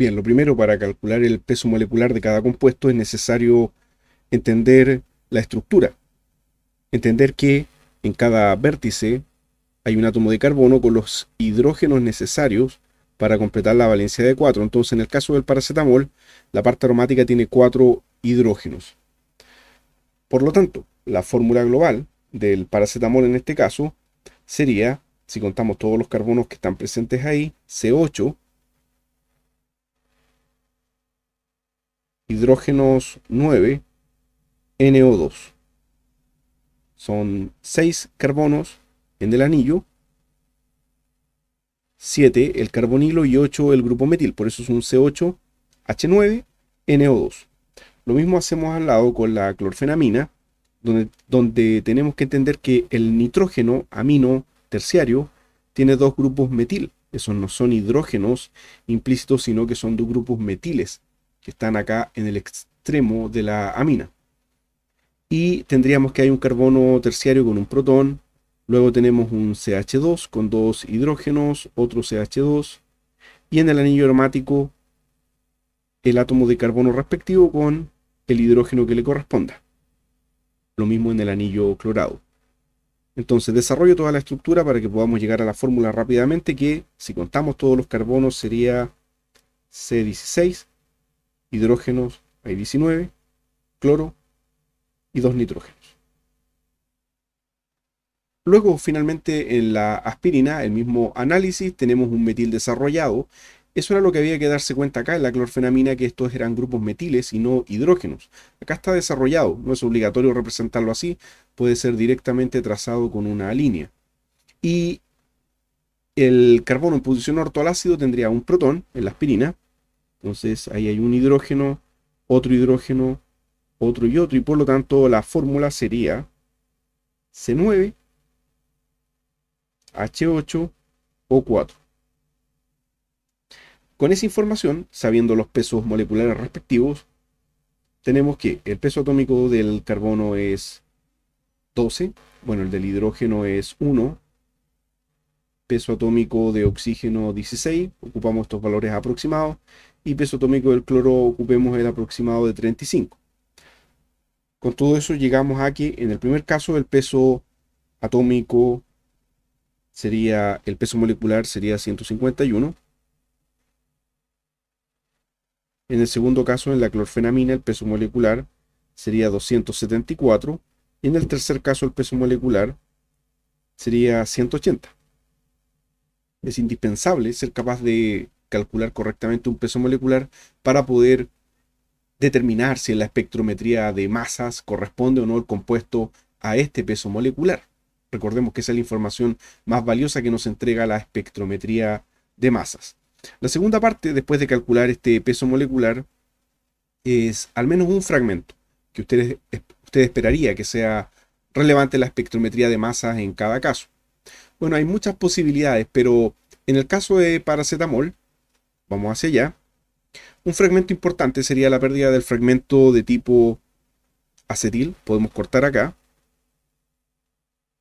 Bien, lo primero para calcular el peso molecular de cada compuesto es necesario entender la estructura. Entender que en cada vértice hay un átomo de carbono con los hidrógenos necesarios para completar la valencia de 4. Entonces, en el caso del paracetamol, la parte aromática tiene 4 hidrógenos. Por lo tanto, la fórmula global del paracetamol en este caso sería, si contamos todos los carbonos que están presentes ahí, C8 hidrógenos 9, NO2. Son 6 carbonos en el anillo, 7 el carbonilo y 8 el grupo metil. Por eso es un C8H9NO2. Lo mismo hacemos al lado con la clorfenamina, donde, donde tenemos que entender que el nitrógeno amino terciario tiene dos grupos metil. Esos no son hidrógenos implícitos, sino que son dos grupos metiles están acá en el extremo de la amina. Y tendríamos que hay un carbono terciario con un protón, luego tenemos un CH2 con dos hidrógenos, otro CH2, y en el anillo aromático el átomo de carbono respectivo con el hidrógeno que le corresponda. Lo mismo en el anillo clorado. Entonces desarrollo toda la estructura para que podamos llegar a la fórmula rápidamente que si contamos todos los carbonos sería C16 hidrógenos hay 19, cloro y dos nitrógenos. Luego, finalmente, en la aspirina, el mismo análisis, tenemos un metil desarrollado. Eso era lo que había que darse cuenta acá en la clorfenamina, que estos eran grupos metiles y no hidrógenos. Acá está desarrollado, no es obligatorio representarlo así, puede ser directamente trazado con una línea. Y el carbono en posición al ácido tendría un protón en la aspirina, entonces ahí hay un hidrógeno, otro hidrógeno, otro y otro, y por lo tanto la fórmula sería C9, H8, O4. Con esa información, sabiendo los pesos moleculares respectivos, tenemos que el peso atómico del carbono es 12, bueno, el del hidrógeno es 1, peso atómico de oxígeno 16, ocupamos estos valores aproximados, y peso atómico del cloro ocupemos el aproximado de 35. Con todo eso llegamos a que en el primer caso el peso atómico sería, el peso molecular sería 151. En el segundo caso, en la clorfenamina, el peso molecular sería 274. Y en el tercer caso, el peso molecular sería 180. Es indispensable ser capaz de calcular correctamente un peso molecular para poder determinar si la espectrometría de masas corresponde o no el compuesto a este peso molecular. Recordemos que esa es la información más valiosa que nos entrega la espectrometría de masas. La segunda parte, después de calcular este peso molecular, es al menos un fragmento que usted, usted esperaría que sea relevante la espectrometría de masas en cada caso. Bueno, hay muchas posibilidades, pero en el caso de paracetamol, Vamos hacia allá. Un fragmento importante sería la pérdida del fragmento de tipo acetil. Podemos cortar acá.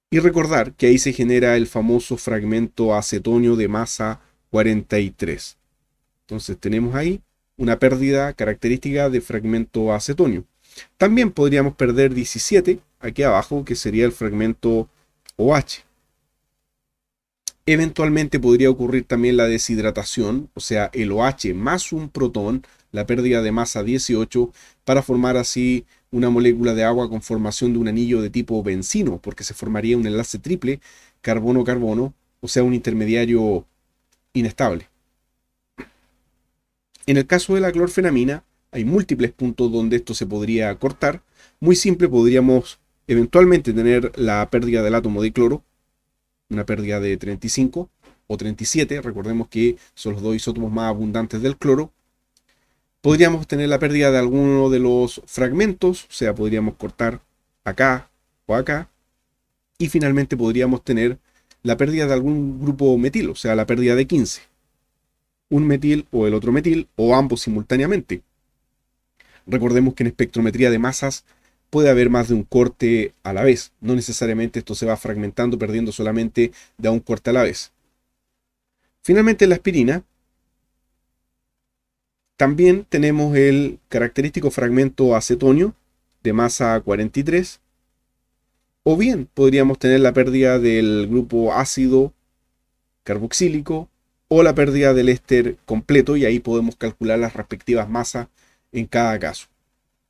Y recordar que ahí se genera el famoso fragmento acetonio de masa 43. Entonces tenemos ahí una pérdida característica de fragmento acetonio. También podríamos perder 17 aquí abajo, que sería el fragmento OH. Eventualmente podría ocurrir también la deshidratación, o sea, el OH más un protón, la pérdida de masa 18, para formar así una molécula de agua con formación de un anillo de tipo benzino, porque se formaría un enlace triple carbono-carbono, o sea, un intermediario inestable. En el caso de la clorfenamina, hay múltiples puntos donde esto se podría cortar. Muy simple, podríamos eventualmente tener la pérdida del átomo de cloro, una pérdida de 35 o 37, recordemos que son los dos isótopos más abundantes del cloro, podríamos tener la pérdida de alguno de los fragmentos, o sea, podríamos cortar acá o acá, y finalmente podríamos tener la pérdida de algún grupo metil, o sea, la pérdida de 15, un metil o el otro metil, o ambos simultáneamente. Recordemos que en espectrometría de masas puede haber más de un corte a la vez. No necesariamente esto se va fragmentando, perdiendo solamente de un corte a la vez. Finalmente, la aspirina. También tenemos el característico fragmento acetonio de masa 43. O bien podríamos tener la pérdida del grupo ácido carboxílico o la pérdida del éster completo y ahí podemos calcular las respectivas masas en cada caso.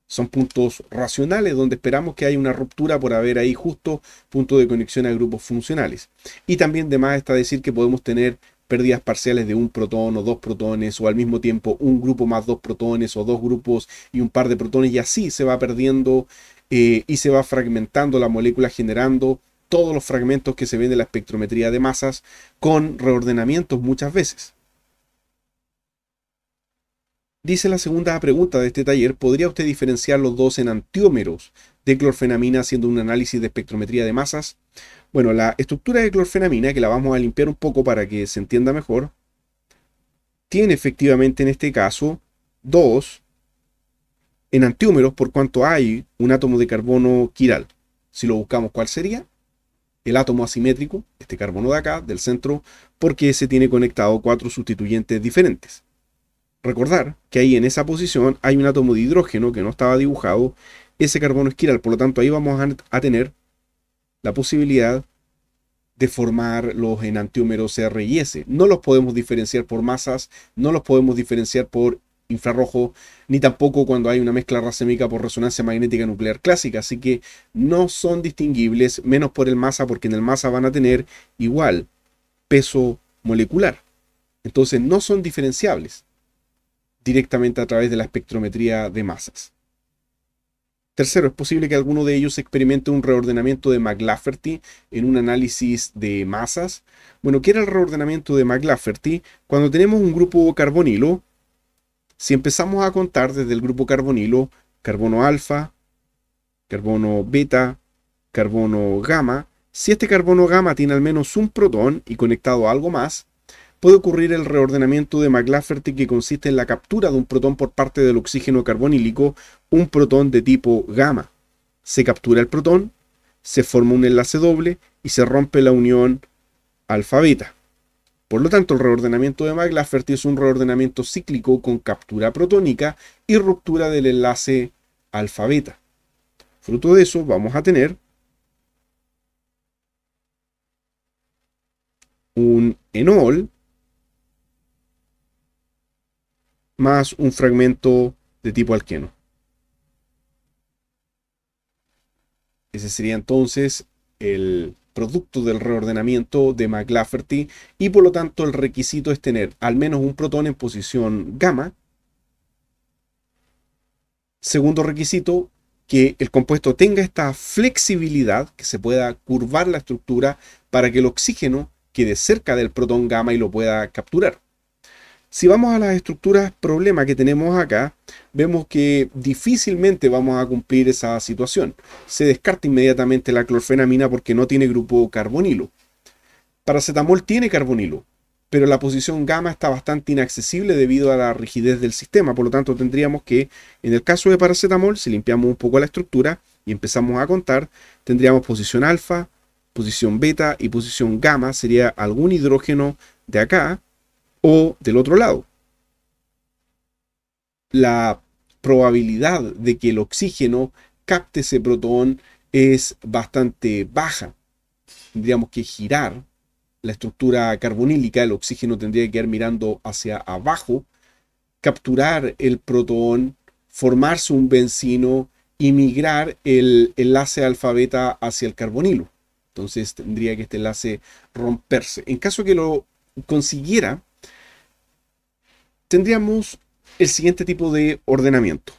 Son puntos racionales donde esperamos que haya una ruptura por haber ahí justo punto de conexión a grupos funcionales. Y también de más está decir que podemos tener pérdidas parciales de un protón o dos protones o al mismo tiempo un grupo más dos protones o dos grupos y un par de protones y así se va perdiendo eh, y se va fragmentando la molécula generando todos los fragmentos que se ven de la espectrometría de masas con reordenamientos muchas veces. Dice la segunda pregunta de este taller, ¿podría usted diferenciar los dos enantiómeros de clorfenamina haciendo un análisis de espectrometría de masas? Bueno, la estructura de clorfenamina, que la vamos a limpiar un poco para que se entienda mejor, tiene efectivamente en este caso dos enantiómeros por cuanto hay un átomo de carbono quiral. Si lo buscamos, ¿cuál sería? El átomo asimétrico, este carbono de acá, del centro, porque se tiene conectado cuatro sustituyentes diferentes recordar que ahí en esa posición hay un átomo de hidrógeno que no estaba dibujado, ese carbono esquiral. Por lo tanto, ahí vamos a, tener la posibilidad de formar los enantiómeros R y S. No los podemos diferenciar por masas, no los podemos diferenciar por infrarrojo, ni tampoco cuando hay una mezcla racémica por resonancia magnética nuclear clásica. Así que no son distinguibles, menos por el masa, porque en el masa van a tener igual peso molecular. Entonces no son diferenciables directamente a través de la espectrometría de masas. Tercero, es posible que alguno de ellos experimente un reordenamiento de McLafferty en un análisis de masas. Bueno, ¿qué era el reordenamiento de McLafferty? Cuando tenemos un grupo carbonilo, si empezamos a contar desde el grupo carbonilo, carbono alfa, carbono beta, carbono gamma, si este carbono gamma tiene al menos un protón y conectado a algo más, puede ocurrir el reordenamiento de McLafferty que consiste en la captura de un protón por parte del oxígeno carbonílico, un protón de tipo gamma. Se captura el protón, se forma un enlace doble y se rompe la unión alfa-beta. Por lo tanto, el reordenamiento de McLafferty es un reordenamiento cíclico con captura protónica y ruptura del enlace alfa-beta. Fruto de eso vamos a tener un enol más un fragmento de tipo alqueno. Ese sería entonces el producto del reordenamiento de McLafferty y por lo tanto el requisito es tener al menos un protón en posición gamma. Segundo requisito, que el compuesto tenga esta flexibilidad, que se pueda curvar la estructura para que el oxígeno quede cerca del protón gamma y lo pueda capturar. Si vamos a las estructuras problema que tenemos acá, vemos que difícilmente vamos a cumplir esa situación. Se descarta inmediatamente la clorfenamina porque no tiene grupo carbonilo. Paracetamol tiene carbonilo, pero la posición gamma está bastante inaccesible debido a la rigidez del sistema. Por lo tanto, tendríamos que, en el caso de paracetamol, si limpiamos un poco la estructura y empezamos a contar, tendríamos posición alfa, posición beta y posición gamma. Sería algún hidrógeno de acá o del otro lado, la probabilidad de que el oxígeno capte ese protón es bastante baja. Tendríamos que girar la estructura carbonílica, el oxígeno tendría que ir mirando hacia abajo, capturar el protón, formarse un bencino y migrar el enlace alfa-beta hacia el carbonilo. Entonces tendría que este enlace romperse. En caso que lo consiguiera, tendríamos el siguiente tipo de ordenamiento.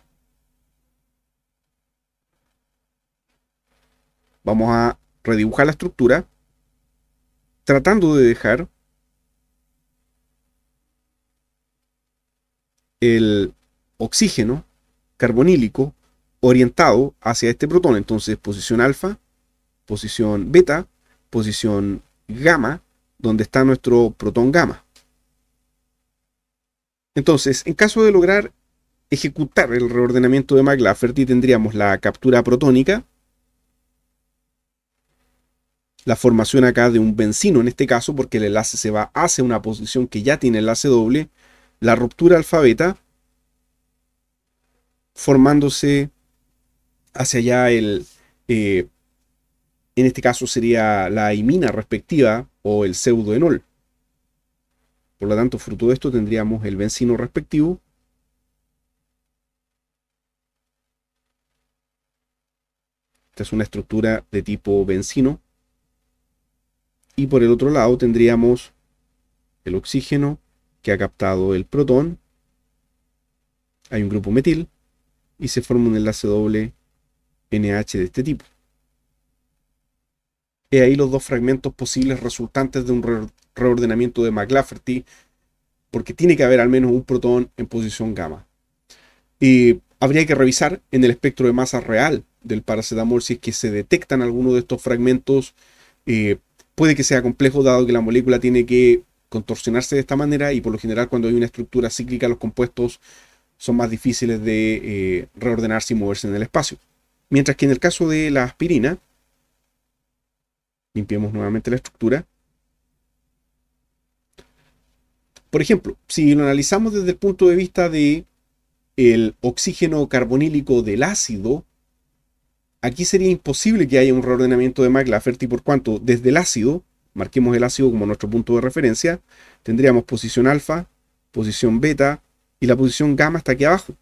Vamos a redibujar la estructura tratando de dejar el oxígeno carbonílico orientado hacia este protón. Entonces, posición alfa, posición beta, posición gamma, donde está nuestro protón gamma. Entonces, en caso de lograr ejecutar el reordenamiento de McLafferty, tendríamos la captura protónica, la formación acá de un benzino en este caso, porque el enlace se va hacia una posición que ya tiene enlace doble, la ruptura alfabeta formándose hacia allá el, eh, en este caso sería la imina respectiva o el pseudoenol. Por lo tanto, fruto de esto tendríamos el benzino respectivo. Esta es una estructura de tipo benzino. Y por el otro lado tendríamos el oxígeno que ha captado el protón. Hay un grupo metil y se forma un enlace doble NH de este tipo. He ahí los dos fragmentos posibles resultantes de un reordenamiento de McLafferty, porque tiene que haber al menos un protón en posición gamma. Y habría que revisar en el espectro de masa real del paracetamol si es que se detectan algunos de estos fragmentos. Eh, puede que sea complejo dado que la molécula tiene que contorsionarse de esta manera y por lo general cuando hay una estructura cíclica los compuestos son más difíciles de eh, reordenarse y moverse en el espacio. Mientras que en el caso de la aspirina, limpiemos nuevamente la estructura, Por ejemplo, si lo analizamos desde el punto de vista de el oxígeno carbonílico del ácido, aquí sería imposible que haya un reordenamiento de McLafferty por cuanto desde el ácido, marquemos el ácido como nuestro punto de referencia, tendríamos posición alfa, posición beta y la posición gamma hasta aquí abajo.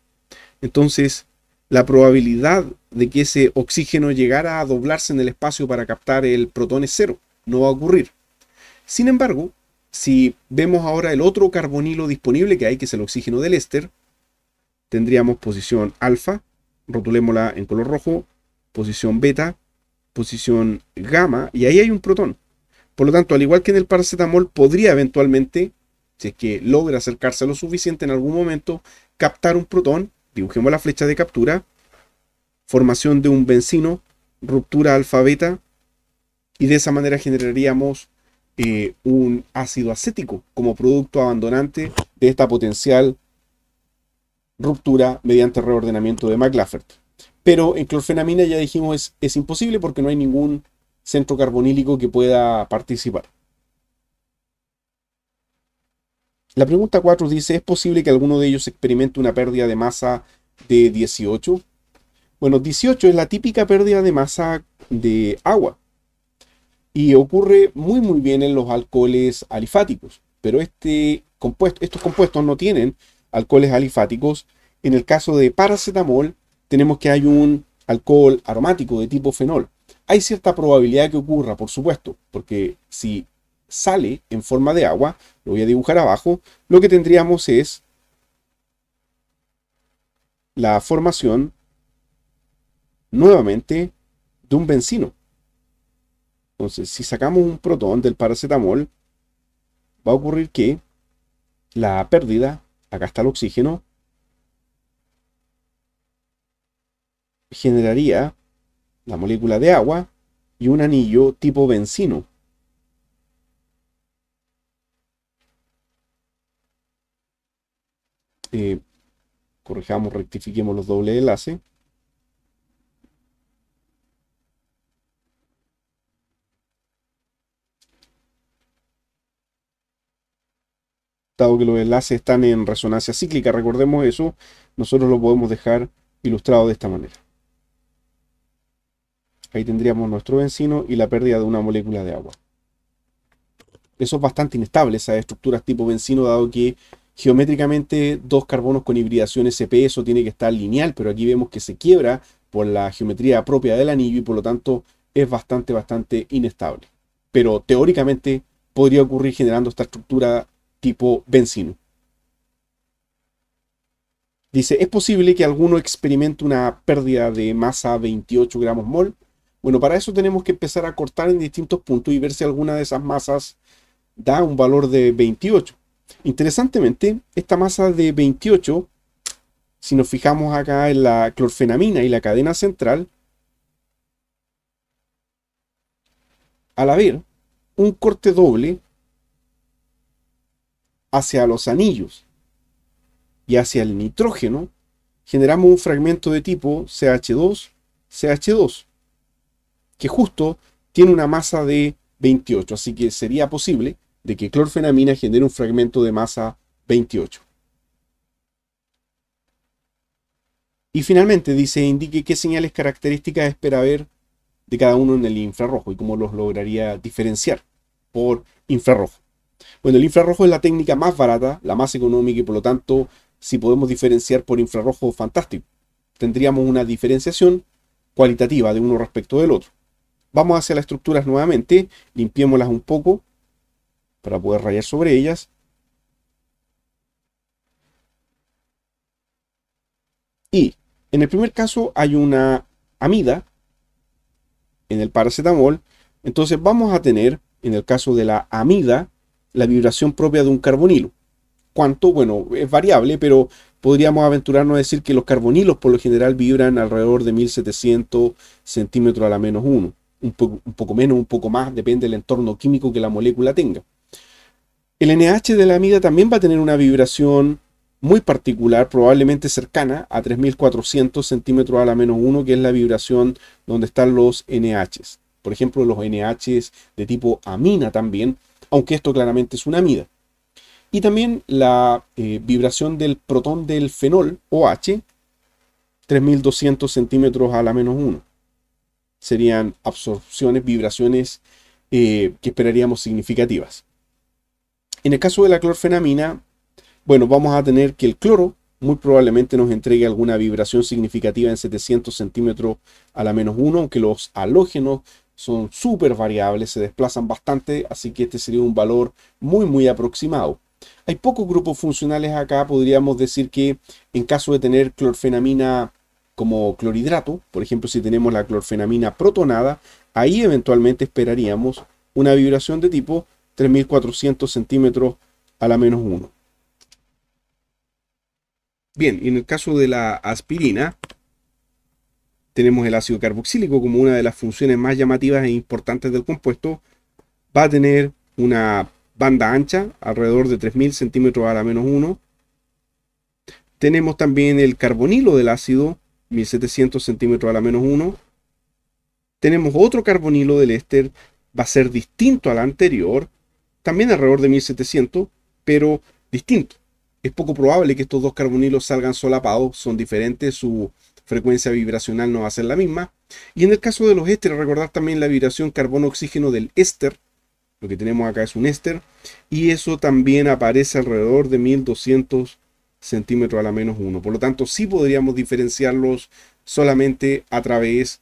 Entonces, la probabilidad de que ese oxígeno llegara a doblarse en el espacio para captar el protón es cero, no va a ocurrir. Sin embargo, si vemos ahora el otro carbonilo disponible que hay, que es el oxígeno del éster, tendríamos posición alfa, rotulémosla en color rojo, posición beta, posición gamma, y ahí hay un protón. Por lo tanto, al igual que en el paracetamol, podría eventualmente, si es que logra acercarse lo suficiente en algún momento, captar un protón, dibujemos la flecha de captura, formación de un benzino, ruptura alfa beta, y de esa manera generaríamos eh, un ácido acético como producto abandonante de esta potencial ruptura mediante reordenamiento de McLaffert. Pero en clorfenamina ya dijimos es, es imposible porque no hay ningún centro carbonílico que pueda participar. La pregunta 4 dice, ¿es posible que alguno de ellos experimente una pérdida de masa de 18? Bueno, 18 es la típica pérdida de masa de agua y ocurre muy muy bien en los alcoholes alifáticos, pero este compuesto, estos compuestos no tienen alcoholes alifáticos. En el caso de paracetamol tenemos que hay un alcohol aromático de tipo fenol. Hay cierta probabilidad que ocurra, por supuesto, porque si sale en forma de agua, lo voy a dibujar abajo, lo que tendríamos es la formación nuevamente de un benzino. Entonces, si sacamos un protón del paracetamol, va a ocurrir que la pérdida, acá está el oxígeno, generaría la molécula de agua y un anillo tipo benzino. Eh, corrijamos, rectifiquemos los dobles enlaces. dado que los enlaces están en resonancia cíclica, recordemos eso, nosotros lo podemos dejar ilustrado de esta manera. Ahí tendríamos nuestro benzino y la pérdida de una molécula de agua. Eso es bastante inestable, esas estructuras tipo benzino, dado que geométricamente dos carbonos con hibridación SP, eso tiene que estar lineal, pero aquí vemos que se quiebra por la geometría propia del anillo y por lo tanto es bastante, bastante inestable. Pero teóricamente podría ocurrir generando esta estructura tipo benzino. Dice, ¿es posible que alguno experimente una pérdida de masa 28 gramos mol? Bueno, para eso tenemos que empezar a cortar en distintos puntos y ver si alguna de esas masas da un valor de 28. Interesantemente, esta masa de 28, si nos fijamos acá en la clorfenamina y la cadena central, al haber un corte doble, hacia los anillos y hacia el nitrógeno, generamos un fragmento de tipo CH2, CH2, que justo tiene una masa de 28, así que sería posible de que clorfenamina genere un fragmento de masa 28. Y finalmente dice, indique qué señales características espera ver de cada uno en el infrarrojo y cómo los lograría diferenciar por infrarrojo. Bueno, el infrarrojo es la técnica más barata, la más económica y por lo tanto, si podemos diferenciar por infrarrojo, fantástico. Tendríamos una diferenciación cualitativa de uno respecto del otro. Vamos hacia las estructuras nuevamente, limpiémoslas un poco para poder rayar sobre ellas. Y en el primer caso hay una amida en el paracetamol, entonces vamos a tener en el caso de la amida la vibración propia de un carbonilo. ¿Cuánto? Bueno, es variable, pero podríamos aventurarnos a decir que los carbonilos por lo general vibran alrededor de 1700 centímetros a la menos 1. Un, poco menos, un poco más, depende del entorno químico que la molécula tenga. El NH de la amida también va a tener una vibración muy particular, probablemente cercana a 3400 centímetros a la menos 1, que es la vibración donde están los NHs. Por ejemplo, los NHs de tipo amina también aunque esto claramente es una amida. Y también la eh, vibración del protón del fenol, OH, 3200 centímetros a la menos 1. Serían absorciones, vibraciones eh, que esperaríamos significativas. En el caso de la clorfenamina, bueno, vamos a tener que el cloro muy probablemente nos entregue alguna vibración significativa en 700 centímetros a la menos 1, aunque los halógenos son súper variables, se desplazan bastante, así que este sería un valor muy muy aproximado. Hay pocos grupos funcionales acá, podríamos decir que en caso de tener clorfenamina como clorhidrato, por ejemplo si tenemos la clorfenamina protonada, ahí eventualmente esperaríamos una vibración de tipo 3400 centímetros a la menos 1. Bien, y en el caso de la aspirina, tenemos el ácido carboxílico como una de las funciones más llamativas e importantes del compuesto, va a tener una banda ancha alrededor de 3000 centímetros a la menos 1. Tenemos también el carbonilo del ácido, 1700 centímetros a la menos 1. Tenemos otro carbonilo del éster, va a ser distinto al anterior, también alrededor de 1700, pero distinto. Es poco probable que estos dos carbonilos salgan solapados, son diferentes su frecuencia vibracional no va a ser la misma. Y en el caso de los ésteres, recordar también la vibración carbono-oxígeno del éster. Lo que tenemos acá es un éster. Y eso también aparece alrededor de 1200 centímetros a la menos 1. Por lo tanto, sí podríamos diferenciarlos solamente a través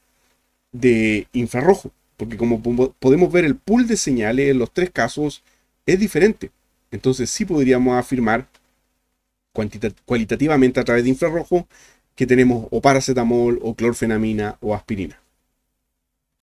de infrarrojo. Porque como podemos ver, el pool de señales en los tres casos es diferente. Entonces sí podríamos afirmar cualitativamente a través de infrarrojo que tenemos o paracetamol o clorfenamina o aspirina.